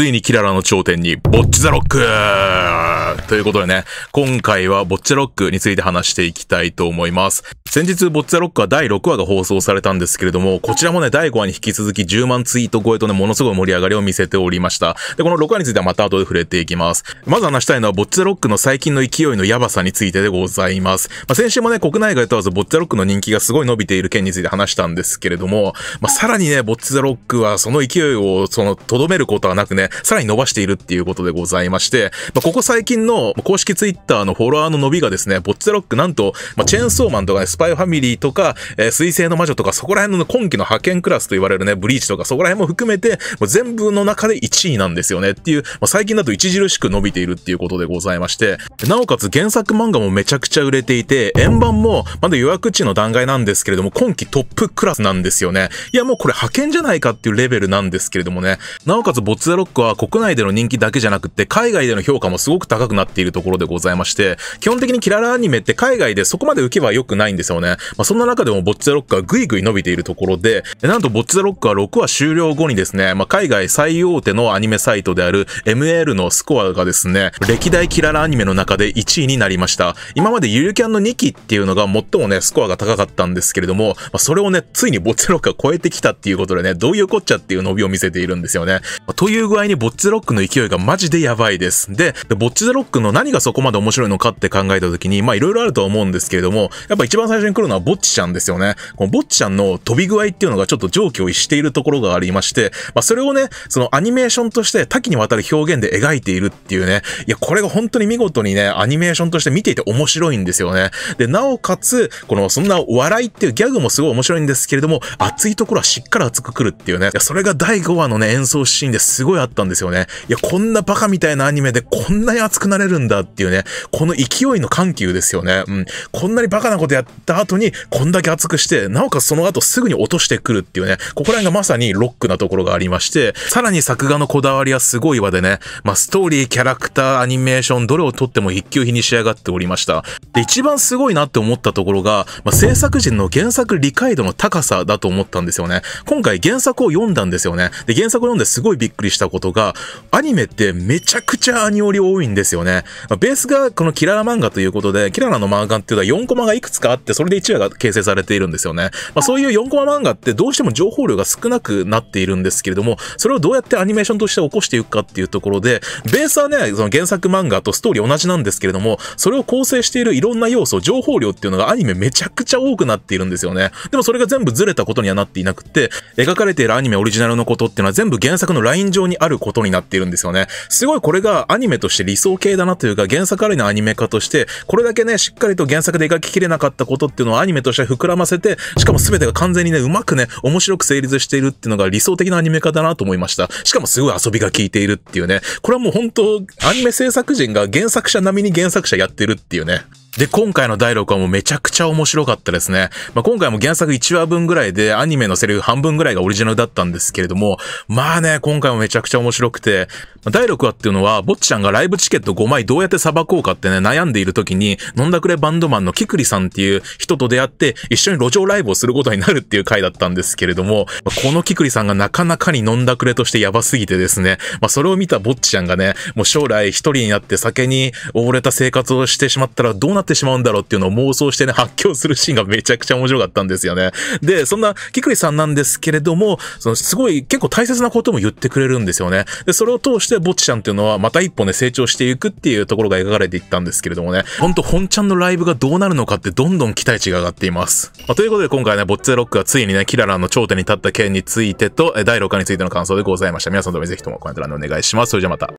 ついにキララの頂点に、ボッチザロックということでね、今回はボッチャロックについて話していきたいと思います。先日、ボッチャロックは第6話が放送されたんですけれども、こちらもね、第5話に引き続き10万ツイート超えとね、ものすごい盛り上がりを見せておりました。で、この6話についてはまた後で触れていきます。まず話したいのは、ボッチャロックの最近の勢いのヤバさについてでございます。まあ、先週もね、国内外問わずボッチャロックの人気がすごい伸びている件について話したんですけれども、まあ、さらにね、ボッチャロックはその勢いを、その、とどめることはなくね、さらに伸ばしているっていうことでございまして、まあ、ここ最近近の公式ツイッターのフォロワーの伸びがですね、ボッツェロックなんと、まあ、チェーンソーマンとかね、スパイファミリーとか、えー、水星の魔女とか、そこら辺の今期の派遣クラスと言われるね、ブリーチとか、そこら辺も含めて、もう全部の中で1位なんですよねっていう、まあ、最近だと著しく伸びているっていうことでございまして、なおかつ原作漫画もめちゃくちゃ売れていて、円盤もまだ予約値の段階なんですけれども、今期トップクラスなんですよね。いやもうこれ派遣じゃないかっていうレベルなんですけれどもね、なおかつボツザロックは国内での人気だけじゃなくて、海外での評価もすごく高くくなっているところでございまして、基本的にキララアニメって海外でそこまで受けは良くないんですよね。まあ、そんな中でもボッチザロックはぐいぐい伸びているところで、なんとボッチザロックは6話終了後にですね、まあ、海外最大手のアニメサイトである ML のスコアがですね、歴代キララアニメの中で1位になりました。今までゆるキャンの2期っていうのが最もね、スコアが高かったんですけれども、まあ、それをね、ついにボッチザロックが超えてきたっていうことでね、どういうこっちゃっていう伸びを見せているんですよね。まあ、という具合にボッチザロックの勢いがマジでやばいです。で、ボッチザロックロックの何がそこまで面白いのかって考えた時に、まあいろいろあるとは思うんですけれども、やっぱ一番最初に来るのはボッチちゃんですよね。このボッチちゃんの飛び具合っていうのがちょっと上気を逸しているところがありまして、まあそれをね、そのアニメーションとして多岐にわたる表現で描いているっていうね、いや、これが本当に見事にね、アニメーションとして見ていて面白いんですよね。で、なおかつ、このそんな笑いっていうギャグもすごい面白いんですけれども、熱いところはしっかり熱くくるっていうね、いや、それが第5話のね、演奏シーンですごいあったんですよね。いや、こんなバカみたいなアニメでこんなに熱くれるんだっていうね、この勢いの緩急ですよね。うん。こんなにバカなことやった後に、こんだけ熱くして、なおかつその後すぐに落としてくるっていうね、ここら辺がまさにロックなところがありまして、さらに作画のこだわりはすごいわでね、まあ、ストーリー、キャラクター、アニメーション、どれをとっても一級品に仕上がっておりました。で、一番すごいなって思ったところが、まあ、制作陣の原作理解度の高さだと思ったんですよね。今回原作を読んだんですよね。で、原作を読んですごいびっくりしたことが、アニメってめちゃくちゃアニオリ多いんですよよね。ベースがこのキララ漫画ということで、キララの漫画っていうのは4コマがいくつかあって、それで1話が形成されているんですよね。まあ、そういう4コマ漫画ってどうしても情報量が少なくなっているんですけれども、それをどうやってアニメーションとして起こしていくかっていうところで、ベースはね、その原作漫画とストーリー同じなんですけれども、それを構成しているいろんな要素、情報量っていうのがアニメめちゃくちゃ多くなっているんですよね。でもそれが全部ずれたことにはなっていなくて、描かれているアニメオリジナルのことっていうのは全部原作のライン上にあることになっているんですよね。すごいこれがアニメとして理想形系だなというか、原作ありのアニメ化として、これだけね、しっかりと原作で描ききれなかったことっていうのをアニメとして膨らませて、しかも全てが完全にね、うまくね、面白く成立しているっていうのが理想的なアニメ化だなと思いました。しかもすごい遊びが効いているっていうね。これはもう本当、アニメ制作人が原作者並みに原作者やってるっていうね。で、今回の第6話もめちゃくちゃ面白かったですね。まあ、今回も原作1話分ぐらいで、アニメのセリフ半分ぐらいがオリジナルだったんですけれども、まあね、今回もめちゃくちゃ面白くて、第6話っていうのは、ぼっちゃんがライブチケット5枚どうやってさばこうかってね、悩んでいる時に、飲んだくれバンドマンのキクリさんっていう人と出会って、一緒に路上ライブをすることになるっていう回だったんですけれども、このキクリさんがなかなかに飲んだくれとしてやばすぎてですね、まあ、それを見たぼっちゃんがね、もう将来一人になって酒に溺れた生活をしてしまったらどうななってしまうんだろうっていうのを妄想してね、発狂するシーンがめちゃくちゃ面白かったんですよね。で、そんなキクリさんなんですけれども、そのすごい結構大切なことも言ってくれるんですよね。で、それを通してぼっちちゃんっていうのはまた一歩ね、成長していくっていうところが描かれていったんですけれどもね、ほんと本ちゃんのライブがどうなるのかってどんどん期待値が上がっています。まあ、ということで今回ね、ボッツェロックがついにね、キララの頂点に立った件についてと、第6話についての感想でございました。皆さんともぜひともコメント欄でお願いします。それじゃまた。